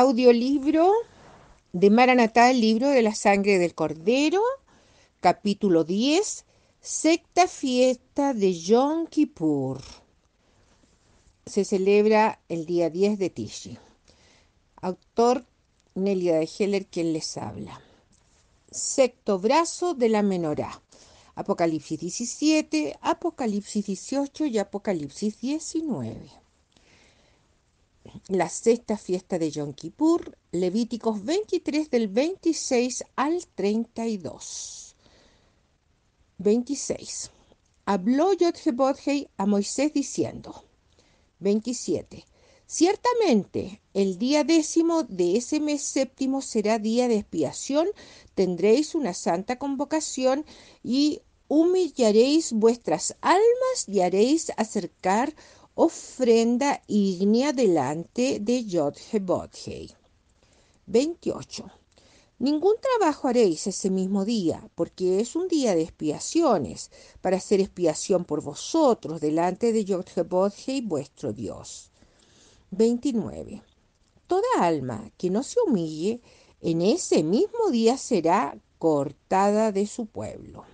Audiolibro de Mara Natal, libro de la sangre del cordero, capítulo 10, secta fiesta de Yom Kippur. Se celebra el día 10 de Tishi. Autor Nelia de Heller, quien les habla. Sexto brazo de la menorá. Apocalipsis 17, Apocalipsis 18 y Apocalipsis 19 la sexta fiesta de Yom Kippur, Levíticos 23 del 26 al 32. 26. Habló Yotjebodhei a Moisés diciendo, 27. Ciertamente, el día décimo de ese mes séptimo será día de expiación, tendréis una santa convocación y humillaréis vuestras almas y haréis acercar ofrenda ígnea delante de Bodhei. 28. Ningún trabajo haréis ese mismo día, porque es un día de expiaciones, para hacer expiación por vosotros delante de y vuestro Dios. 29. Toda alma que no se humille, en ese mismo día será cortada de su pueblo.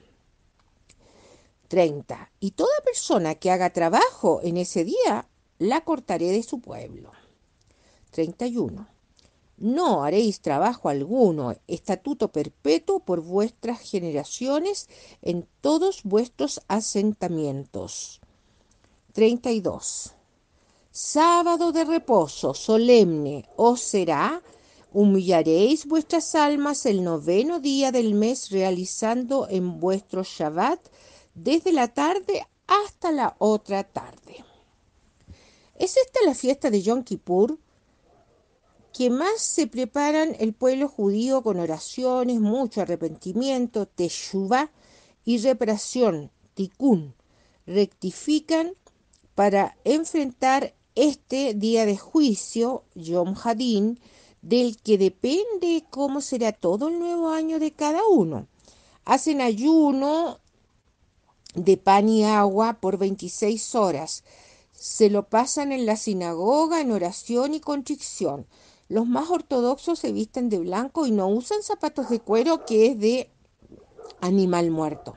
30. Y toda persona que haga trabajo en ese día, la cortaré de su pueblo. 31. No haréis trabajo alguno, estatuto perpetuo por vuestras generaciones en todos vuestros asentamientos. 32. Sábado de reposo solemne os será, humillaréis vuestras almas el noveno día del mes realizando en vuestro Shabbat desde la tarde hasta la otra tarde. Es esta la fiesta de Yom Kippur que más se preparan el pueblo judío con oraciones, mucho arrepentimiento, teshuva y reparación, tikkun, rectifican para enfrentar este día de juicio, Yom Hadin, del que depende cómo será todo el nuevo año de cada uno. Hacen ayuno de pan y agua por 26 horas. Se lo pasan en la sinagoga, en oración y contrición. Los más ortodoxos se visten de blanco y no usan zapatos de cuero, que es de animal muerto.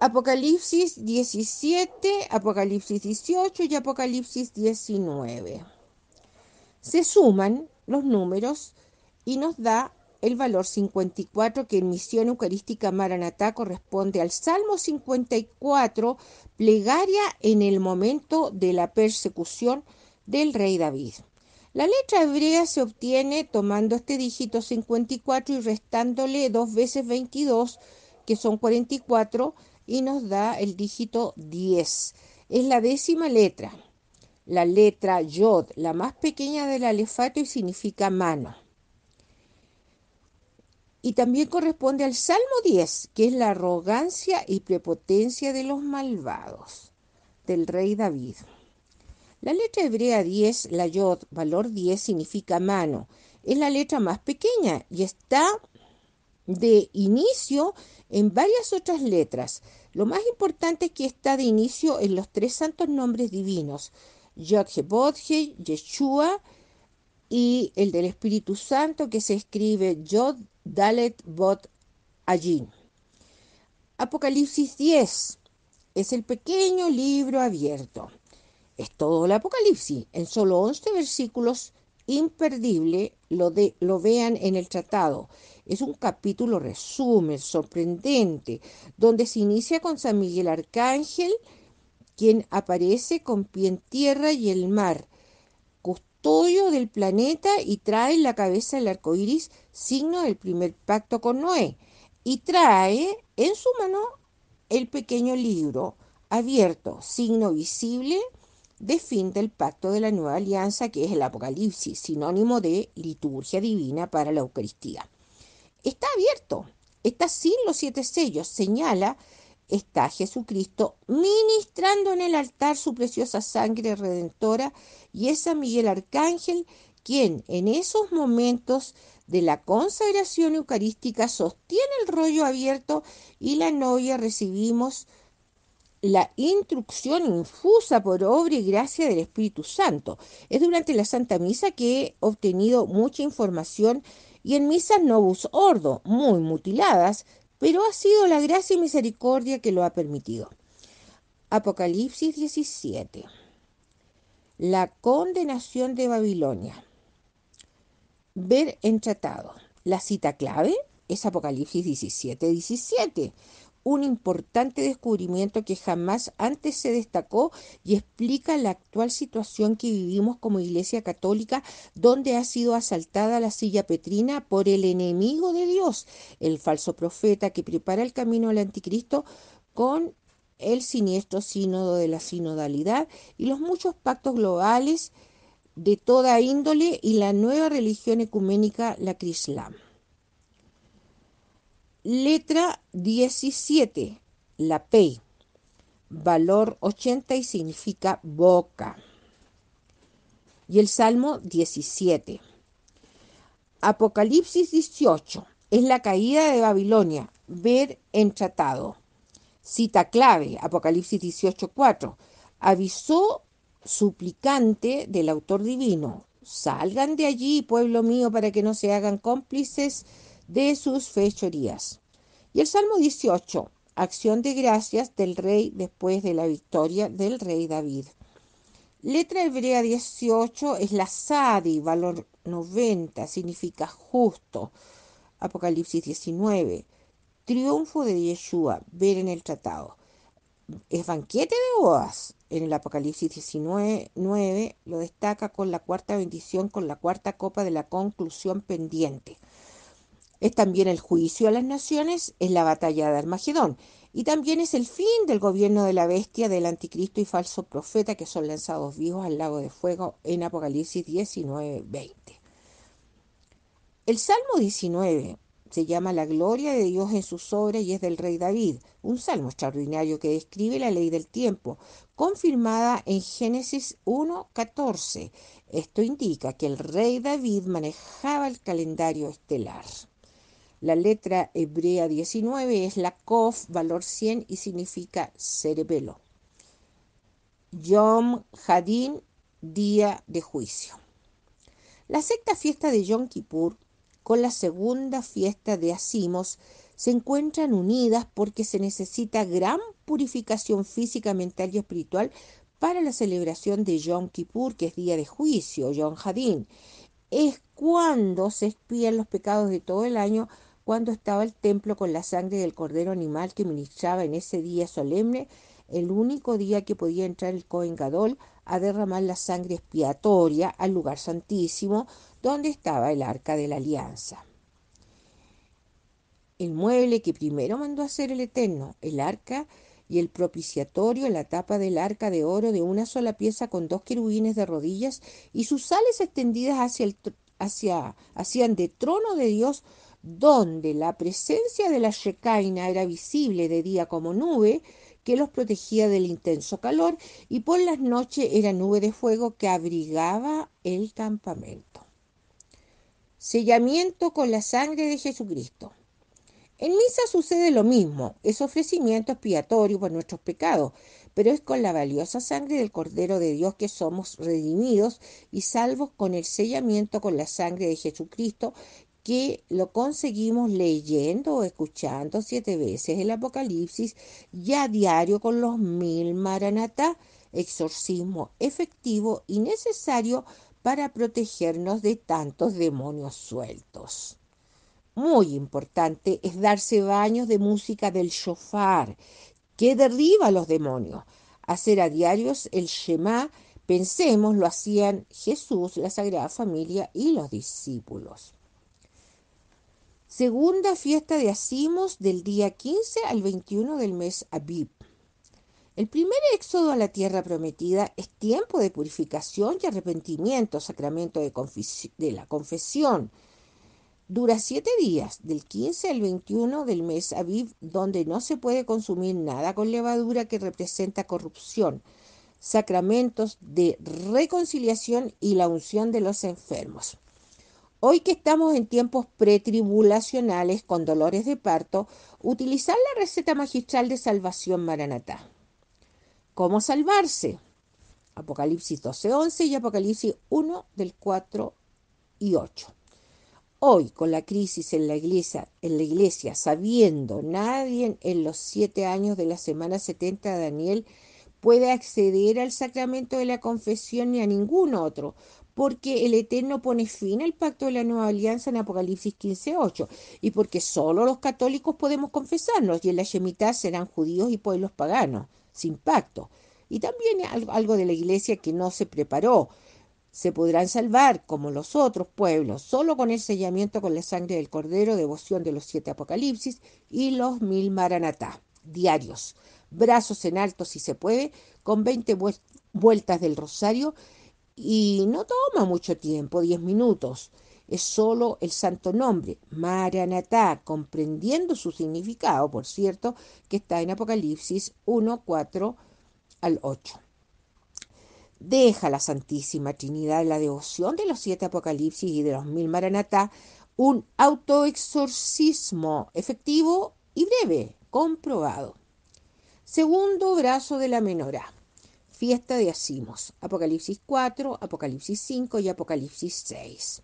Apocalipsis 17, Apocalipsis 18 y Apocalipsis 19. Se suman los números y nos da el valor 54 que en Misión Eucarística Maranatá corresponde al Salmo 54, plegaria en el momento de la persecución del rey David. La letra hebrea se obtiene tomando este dígito 54 y restándole dos veces 22, que son 44, y nos da el dígito 10. Es la décima letra. La letra Yod, la más pequeña del alefato y significa mano. Y también corresponde al Salmo 10, que es la arrogancia y prepotencia de los malvados, del rey David. La letra hebrea 10, la yod, valor 10, significa mano. Es la letra más pequeña y está de inicio en varias otras letras. Lo más importante es que está de inicio en los tres santos nombres divinos, Je, Yeshua y el del Espíritu Santo que se escribe Yod Dalet Bot allí. Apocalipsis 10 es el pequeño libro abierto. Es todo el Apocalipsis, en solo 11 versículos, imperdible, lo, de, lo vean en el tratado. Es un capítulo resumen, sorprendente, donde se inicia con San Miguel Arcángel, quien aparece con pie en tierra y el mar, del planeta y trae en la cabeza el arco iris, signo del primer pacto con Noé, y trae en su mano el pequeño libro abierto, signo visible de fin del pacto de la nueva alianza que es el Apocalipsis, sinónimo de liturgia divina para la Eucaristía. Está abierto, está sin los siete sellos, señala está Jesucristo ministrando en el altar su preciosa sangre redentora y es a Miguel Arcángel quien en esos momentos de la consagración eucarística sostiene el rollo abierto y la novia recibimos la instrucción infusa por obra y gracia del Espíritu Santo. Es durante la Santa Misa que he obtenido mucha información y en misas novus ordo, muy mutiladas, pero ha sido la gracia y misericordia que lo ha permitido. Apocalipsis 17. La condenación de Babilonia. Ver en tratado. La cita clave es Apocalipsis 17, un importante descubrimiento que jamás antes se destacó y explica la actual situación que vivimos como Iglesia Católica, donde ha sido asaltada la silla petrina por el enemigo de Dios, el falso profeta que prepara el camino al anticristo con el siniestro sínodo de la sinodalidad y los muchos pactos globales de toda índole y la nueva religión ecuménica, la Crislam. Letra 17, la P. Valor 80 y significa boca. Y el Salmo 17. Apocalipsis 18. Es la caída de Babilonia. Ver en tratado. Cita clave, Apocalipsis 18, 4, Avisó suplicante del autor divino. Salgan de allí, pueblo mío, para que no se hagan cómplices de sus fechorías. Y el Salmo 18, acción de gracias del rey después de la victoria del rey David. Letra hebrea 18 es la Sadi, valor 90, significa justo. Apocalipsis 19, triunfo de Yeshua, ver en el tratado. Es banquete de bodas. En el Apocalipsis 19, 9, lo destaca con la cuarta bendición, con la cuarta copa de la conclusión pendiente. Es también el juicio a las naciones, es la batalla de Armagedón y también es el fin del gobierno de la bestia, del anticristo y falso profeta que son lanzados vivos al lago de fuego en Apocalipsis 19, 20. El Salmo 19 se llama La gloria de Dios en sus obras y es del rey David, un salmo extraordinario que describe la ley del tiempo, confirmada en Génesis 1.14. Esto indica que el rey David manejaba el calendario estelar. La letra hebrea 19 es la Kof, valor 100 y significa cerebelo. Yom Hadin, día de juicio. La sexta fiesta de Yom Kippur con la segunda fiesta de Asimos se encuentran unidas porque se necesita gran purificación física, mental y espiritual para la celebración de Yom Kippur, que es día de juicio, Yom Hadin. Es cuando se espían los pecados de todo el año cuando estaba el templo con la sangre del cordero animal que ministraba en ese día solemne, el único día que podía entrar el Cohen Gadol a derramar la sangre expiatoria al lugar santísimo donde estaba el arca de la alianza. El mueble que primero mandó hacer el Eterno, el arca, y el propiciatorio, la tapa del arca de oro de una sola pieza con dos querubines de rodillas y sus sales extendidas hacia el, hacia, hacían de trono de Dios donde la presencia de la Shekaina era visible de día como nube que los protegía del intenso calor y por las noches era nube de fuego que abrigaba el campamento. Sellamiento con la sangre de Jesucristo. En misa sucede lo mismo, es ofrecimiento expiatorio por nuestros pecados, pero es con la valiosa sangre del Cordero de Dios que somos redimidos y salvos con el sellamiento con la sangre de Jesucristo que lo conseguimos leyendo o escuchando siete veces el Apocalipsis ya a diario con los mil Maranatá, exorcismo efectivo y necesario para protegernos de tantos demonios sueltos. Muy importante es darse baños de música del shofar, que derriba a los demonios. Hacer a diarios el Shema, pensemos, lo hacían Jesús, la Sagrada Familia y los discípulos. Segunda fiesta de Asimos del día 15 al 21 del mes Abib. El primer éxodo a la tierra prometida es tiempo de purificación y arrepentimiento, sacramento de, la confesión. Dura siete días, del 15 al 21 del mes Abib, donde no se puede consumir nada con levadura que representa corrupción, sacramentos de reconciliación y la unción de los enfermos. Hoy que estamos en tiempos pretribulacionales con dolores de parto, utilizar la receta magistral de salvación Maranatá. ¿Cómo salvarse? Apocalipsis 12.11 y Apocalipsis 1 del 4 y 8. Hoy, con la crisis en la iglesia, en la iglesia sabiendo nadie en los siete años de la semana 70 de Daniel puede acceder al sacramento de la confesión ni a ningún otro, porque el Eterno pone fin al pacto de la nueva alianza en Apocalipsis 15.8 y porque solo los católicos podemos confesarnos y en la Yemitá serán judíos y pueblos paganos, sin pacto. Y también algo de la iglesia que no se preparó. Se podrán salvar, como los otros pueblos, solo con el sellamiento con la sangre del Cordero, devoción de los siete Apocalipsis y los mil Maranatá, diarios brazos en alto si se puede, con 20 vueltas del rosario y no toma mucho tiempo, 10 minutos. Es solo el santo nombre, Maranatá, comprendiendo su significado, por cierto, que está en Apocalipsis 1, 4 al 8. Deja la Santísima Trinidad la devoción de los siete Apocalipsis y de los mil Maranatá un autoexorcismo efectivo y breve, comprobado. Segundo brazo de la menorá fiesta de Asimos, Apocalipsis 4, Apocalipsis 5 y Apocalipsis 6.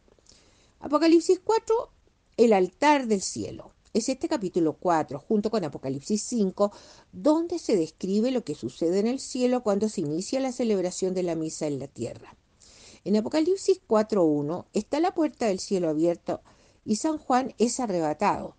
Apocalipsis 4, el altar del cielo. Es este capítulo 4, junto con Apocalipsis 5, donde se describe lo que sucede en el cielo cuando se inicia la celebración de la misa en la tierra. En Apocalipsis 4.1 está la puerta del cielo abierto y San Juan es arrebatado.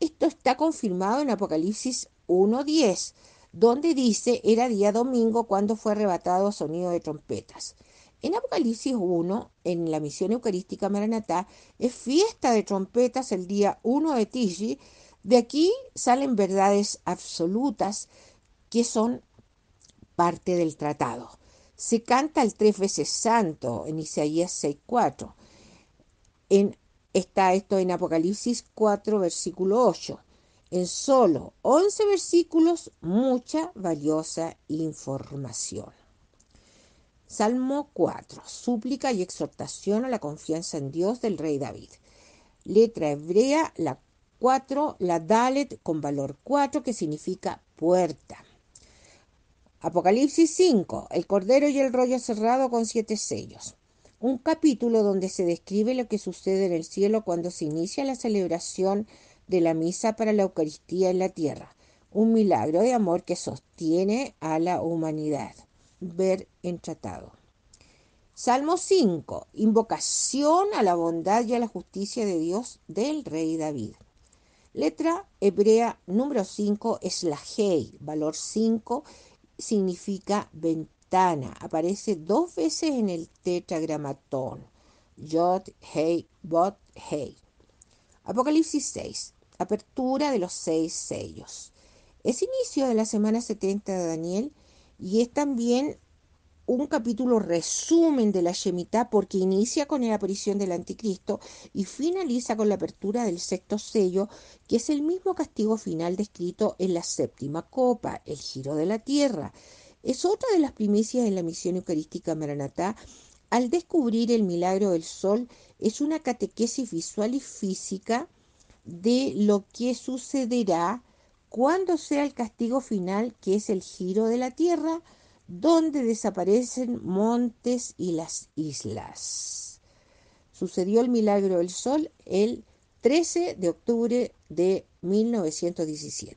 Esto está confirmado en Apocalipsis 10 donde dice era día domingo cuando fue arrebatado sonido de trompetas. En Apocalipsis 1, en la misión eucarística Maranatá, es fiesta de trompetas el día 1 de Tiji. De aquí salen verdades absolutas que son parte del tratado. Se canta el tres veces santo en Isaías 6.4. En, está esto en Apocalipsis 4, versículo 8 en solo 11 versículos mucha valiosa información. Salmo 4. Súplica y exhortación a la confianza en Dios del rey David. Letra hebrea, la 4, la Dalet con valor 4 que significa puerta. Apocalipsis 5. El cordero y el rollo cerrado con siete sellos. Un capítulo donde se describe lo que sucede en el cielo cuando se inicia la celebración de la misa para la Eucaristía en la tierra, un milagro de amor que sostiene a la humanidad. Ver en tratado. Salmo 5. Invocación a la bondad y a la justicia de Dios del rey David. Letra hebrea número 5 es la Hei, valor 5, significa ventana. Aparece dos veces en el tetragramatón. Yod, Hei, Bot, Hei. Apocalipsis 6 apertura de los seis sellos. Es inicio de la semana 70 de Daniel y es también un capítulo resumen de la Shemitah porque inicia con la aparición del anticristo y finaliza con la apertura del sexto sello, que es el mismo castigo final descrito en la séptima copa, el giro de la tierra. Es otra de las primicias de la misión eucarística Maranatá. Al descubrir el milagro del sol, es una catequesis visual y física de lo que sucederá cuando sea el castigo final, que es el giro de la tierra, donde desaparecen montes y las islas. Sucedió el milagro del sol el 13 de octubre de 1917.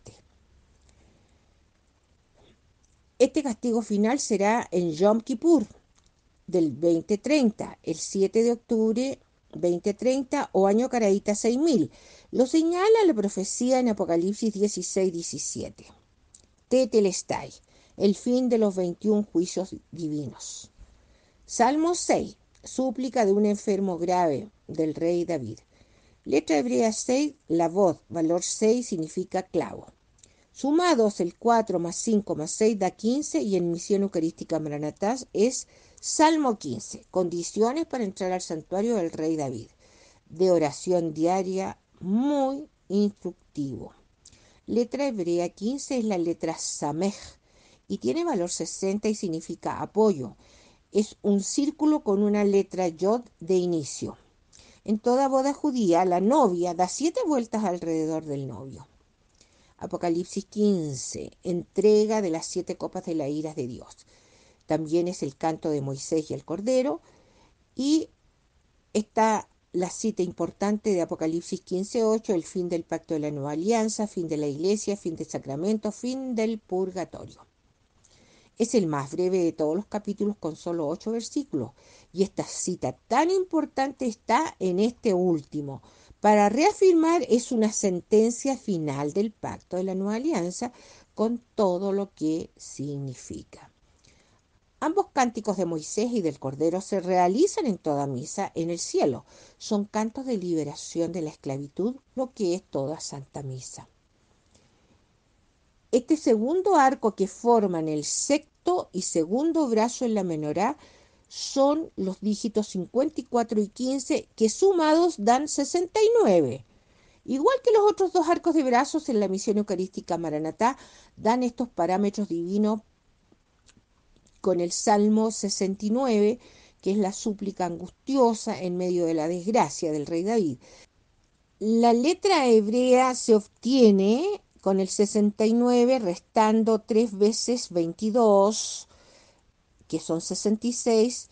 Este castigo final será en Yom Kippur del 2030, el 7 de octubre 2030 o año Caraíta 6000. Lo señala la profecía en Apocalipsis 16-17. Tetelestai, el fin de los 21 juicios divinos. Salmo 6, súplica de un enfermo grave del rey David. Letra hebrea 6, la voz, valor 6 significa clavo. Sumados el 4 más 5 más 6 da 15 y en misión eucarística Maranatás es Salmo 15. Condiciones para entrar al santuario del rey David. De oración diaria muy instructivo. Letra hebrea 15 es la letra Samej y tiene valor 60 y significa apoyo. Es un círculo con una letra Yod de inicio. En toda boda judía, la novia da siete vueltas alrededor del novio. Apocalipsis 15, entrega de las siete copas de la ira de Dios también es el canto de Moisés y el Cordero, y está la cita importante de Apocalipsis 15.8, el fin del pacto de la nueva alianza, fin de la iglesia, fin del sacramento, fin del purgatorio. Es el más breve de todos los capítulos con solo ocho versículos. Y esta cita tan importante está en este último. Para reafirmar es una sentencia final del pacto de la nueva alianza con todo lo que significa. Ambos cánticos de Moisés y del Cordero se realizan en toda misa en el cielo. Son cantos de liberación de la esclavitud, lo que es toda santa misa. Este segundo arco que forman el sexto y segundo brazo en la menorá son los dígitos 54 y 15 que sumados dan 69. Igual que los otros dos arcos de brazos en la misión eucarística Maranatá, dan estos parámetros divinos con el Salmo 69, que es la súplica angustiosa en medio de la desgracia del rey David. La letra hebrea se obtiene con el 69 restando tres veces 22, que son 66,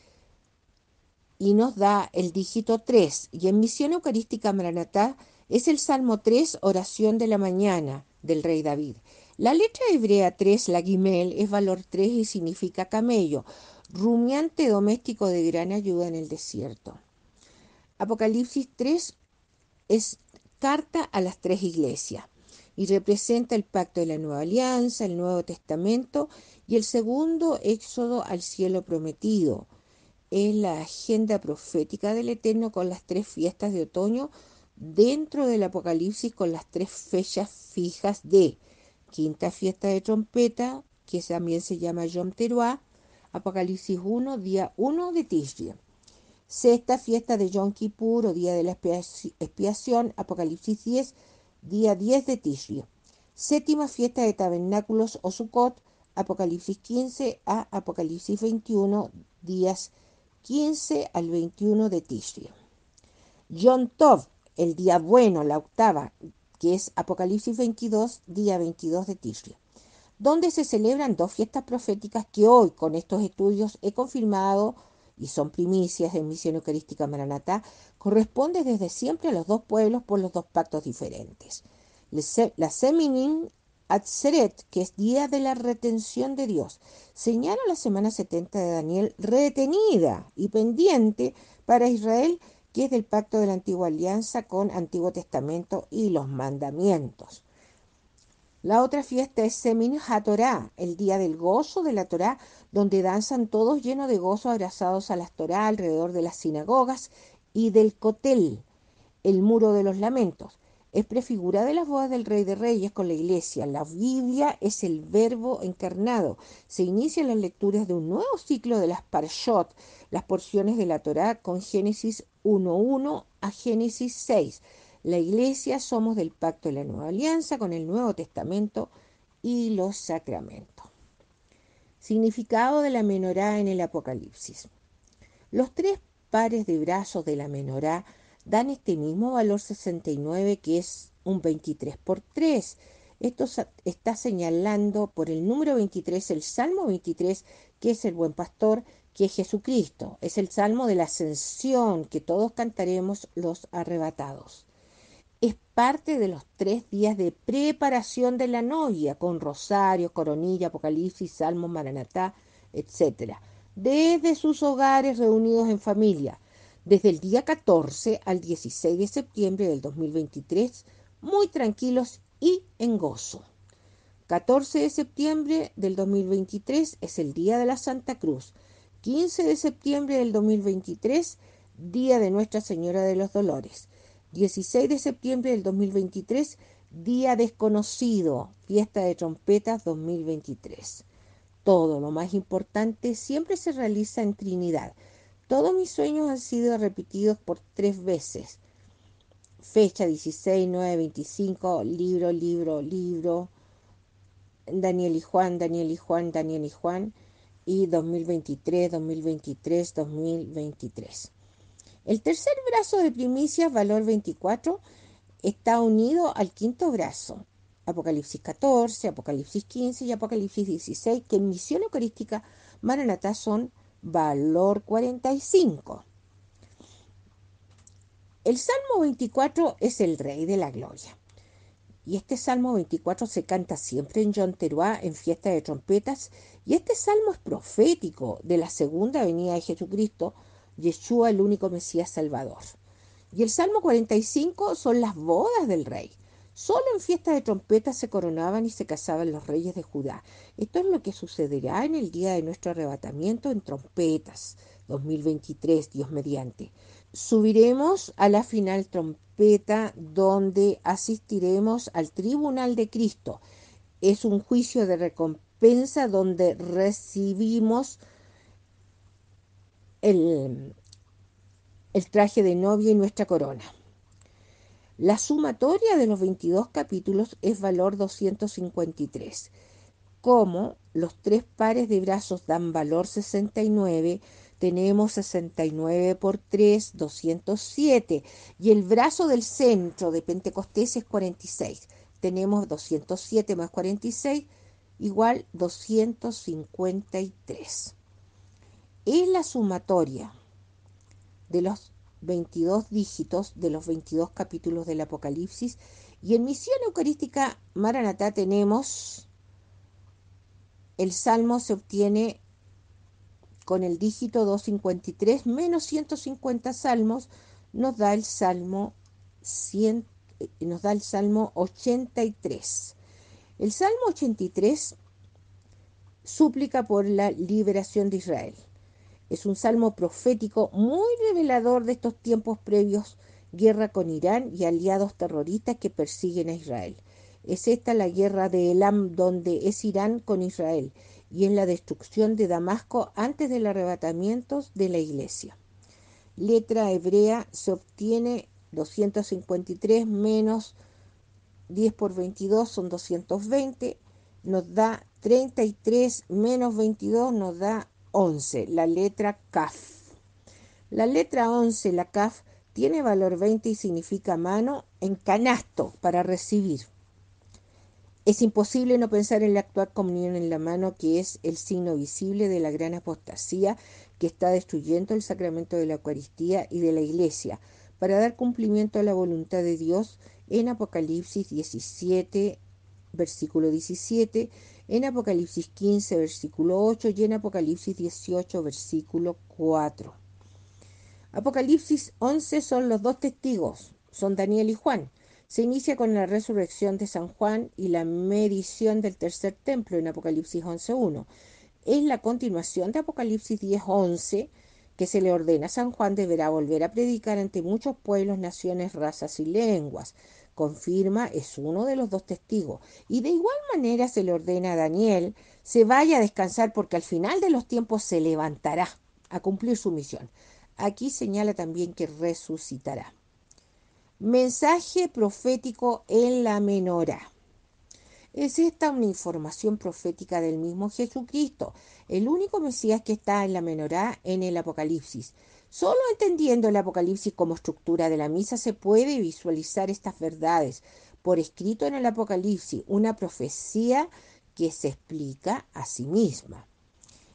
y nos da el dígito 3. Y en Misión Eucarística Maranatá es el Salmo 3, oración de la mañana del rey David. La letra hebrea 3, la guimel, es valor 3 y significa camello, rumiante doméstico de gran ayuda en el desierto. Apocalipsis 3 es carta a las tres iglesias y representa el pacto de la nueva alianza, el Nuevo Testamento y el segundo éxodo al cielo prometido. Es la agenda profética del Eterno con las tres fiestas de otoño dentro del Apocalipsis con las tres fechas fijas de quinta fiesta de trompeta, que también se llama Yom Teruah, Apocalipsis 1, día 1 de Tishri. Sexta fiesta de Yom Kippur o día de la expiación, Apocalipsis 10, día 10 de Tishri. Séptima fiesta de tabernáculos o Sukkot, Apocalipsis 15 a Apocalipsis 21, días 15 al 21 de Tishri. Yom Tov, el día bueno, la octava, que es Apocalipsis 22, día 22 de Tishri, donde se celebran dos fiestas proféticas que hoy con estos estudios he confirmado y son primicias de Misión Eucarística Maranatá, corresponde desde siempre a los dos pueblos por los dos pactos diferentes. La Seminim Atzeret, que es día de la retención de Dios, señala la semana 70 de Daniel retenida y pendiente para Israel que es del pacto de la antigua alianza con Antiguo Testamento y los mandamientos. La otra fiesta es Semin HaTorah, el día del gozo de la Torá, donde danzan todos llenos de gozo abrazados a las Torá alrededor de las sinagogas y del Cotel, el muro de los lamentos es prefigurada de las bodas del Rey de Reyes con la Iglesia. La Biblia es el verbo encarnado. Se inician las lecturas de un nuevo ciclo de las Parshot, las porciones de la Torá con Génesis 1.1 a Génesis 6. La Iglesia somos del pacto de la nueva alianza con el Nuevo Testamento y los sacramentos. Significado de la menorá en el Apocalipsis. Los tres pares de brazos de la menorá dan este mismo valor 69 que es un 23 por 3. Esto está señalando por el número 23, el Salmo 23, que es el buen pastor, que es Jesucristo. Es el Salmo de la ascensión que todos cantaremos los arrebatados. Es parte de los tres días de preparación de la novia, con rosario, coronilla, apocalipsis, salmo, maranatá, etc. Desde sus hogares reunidos en familia desde el día 14 al 16 de septiembre del 2023, muy tranquilos y en gozo. 14 de septiembre del 2023 es el Día de la Santa Cruz. 15 de septiembre del 2023, Día de Nuestra Señora de los Dolores. 16 de septiembre del 2023, Día Desconocido, Fiesta de Trompetas 2023. Todo lo más importante siempre se realiza en Trinidad. Todos mis sueños han sido repetidos por tres veces. Fecha 16, 9, 25, libro, libro, libro, Daniel y Juan, Daniel y Juan, Daniel y Juan, y 2023, 2023, 2023. El tercer brazo de primicias, valor 24, está unido al quinto brazo, Apocalipsis 14, Apocalipsis 15 y Apocalipsis 16, que en misión eucarística Maranatá son valor 45. El Salmo 24 es el rey de la gloria. Y este Salmo 24 se canta siempre en John en fiesta de trompetas. Y este Salmo es profético de la segunda venida de Jesucristo, Yeshua, el único Mesías Salvador. Y el Salmo 45 son las bodas del rey. Solo en fiestas de trompetas se coronaban y se casaban los reyes de Judá. Esto es lo que sucederá en el día de nuestro arrebatamiento en trompetas, 2023, Dios mediante. Subiremos a la final trompeta donde asistiremos al tribunal de Cristo. Es un juicio de recompensa donde recibimos el, el traje de novia y nuestra corona. La sumatoria de los 22 capítulos es valor 253, como los tres pares de brazos dan valor 69, tenemos 69 por 3, 207, y el brazo del centro de Pentecostés es 46, tenemos 207 más 46 igual 253. Es la sumatoria de los 22 dígitos de los 22 capítulos del Apocalipsis. Y en Misión Eucarística Maranatá tenemos el Salmo se obtiene con el dígito 253 menos 150 salmos nos da el Salmo nos da el Salmo 83. El Salmo 83 súplica por la liberación de Israel. Es un salmo profético muy revelador de estos tiempos previos, guerra con Irán y aliados terroristas que persiguen a Israel. Es esta la guerra de Elam, donde es Irán con Israel, y en la destrucción de Damasco antes del arrebatamiento de la iglesia. Letra hebrea se obtiene 253 menos 10 por 22 son 220, nos da 33 menos 22, nos da 11, la letra CAF. La letra 11, la CAF, tiene valor 20 y significa mano en canasto para recibir. Es imposible no pensar en la actual comunión en la mano, que es el signo visible de la gran apostasía que está destruyendo el sacramento de la Eucaristía y de la Iglesia, para dar cumplimiento a la voluntad de Dios en Apocalipsis 17, versículo 17, en Apocalipsis 15, versículo 8 y en Apocalipsis 18, versículo 4. Apocalipsis 11 son los dos testigos, son Daniel y Juan. Se inicia con la resurrección de San Juan y la medición del tercer templo en Apocalipsis 11.1. Es la continuación de Apocalipsis 10.11 que se le ordena a San Juan deberá volver a predicar ante muchos pueblos, naciones, razas y lenguas confirma es uno de los dos testigos. Y de igual manera se le ordena a Daniel se vaya a descansar porque al final de los tiempos se levantará a cumplir su misión. Aquí señala también que resucitará. Mensaje profético en la menorá. Es esta una información profética del mismo Jesucristo, el único Mesías que está en la menorá en el Apocalipsis. Solo entendiendo el Apocalipsis como estructura de la misa se puede visualizar estas verdades. Por escrito en el Apocalipsis, una profecía que se explica a sí misma.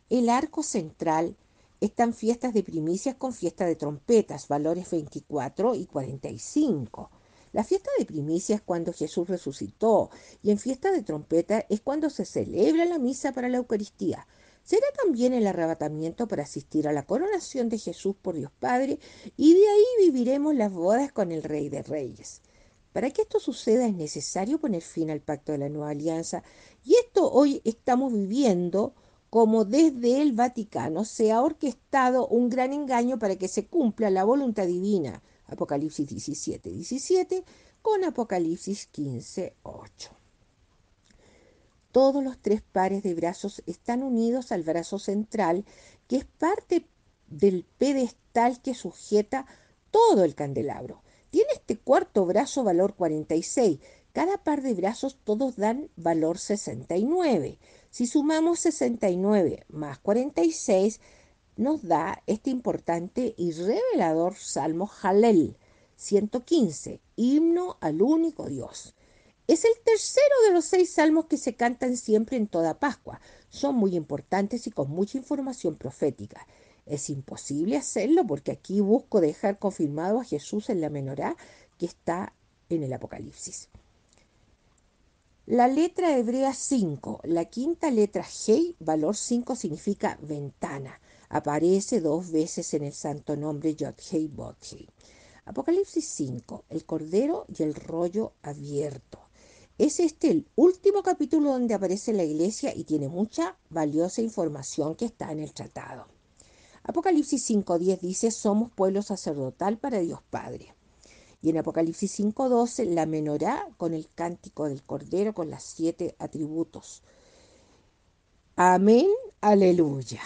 El arco central están fiestas de primicias con fiesta de trompetas, valores 24 y 45. La fiesta de primicias es cuando Jesús resucitó y en fiesta de trompeta es cuando se celebra la misa para la Eucaristía será también el arrebatamiento para asistir a la coronación de Jesús por Dios Padre, y de ahí viviremos las bodas con el Rey de Reyes. Para que esto suceda es necesario poner fin al pacto de la nueva alianza, y esto hoy estamos viviendo como desde el Vaticano se ha orquestado un gran engaño para que se cumpla la voluntad divina, Apocalipsis 17, 17, con Apocalipsis 15.8. Todos los tres pares de brazos están unidos al brazo central, que es parte del pedestal que sujeta todo el candelabro. Tiene este cuarto brazo valor 46. Cada par de brazos todos dan valor 69. Si sumamos 69 más 46, nos da este importante y revelador Salmo Halel 115, himno al único Dios. Es el tercero de los seis salmos que se cantan siempre en toda Pascua. Son muy importantes y con mucha información profética. Es imposible hacerlo porque aquí busco dejar confirmado a Jesús en la menorá que está en el Apocalipsis. La letra hebrea 5, la quinta letra Hei, valor 5, significa ventana. Aparece dos veces en el santo nombre Yod-Hei bot Apocalipsis 5, el cordero y el rollo abierto. Es este el último capítulo donde aparece la iglesia y tiene mucha valiosa información que está en el tratado. Apocalipsis 5.10 dice, somos pueblo sacerdotal para Dios Padre. Y en Apocalipsis 5.12, la menorá con el cántico del Cordero, con las siete atributos. Amén, aleluya.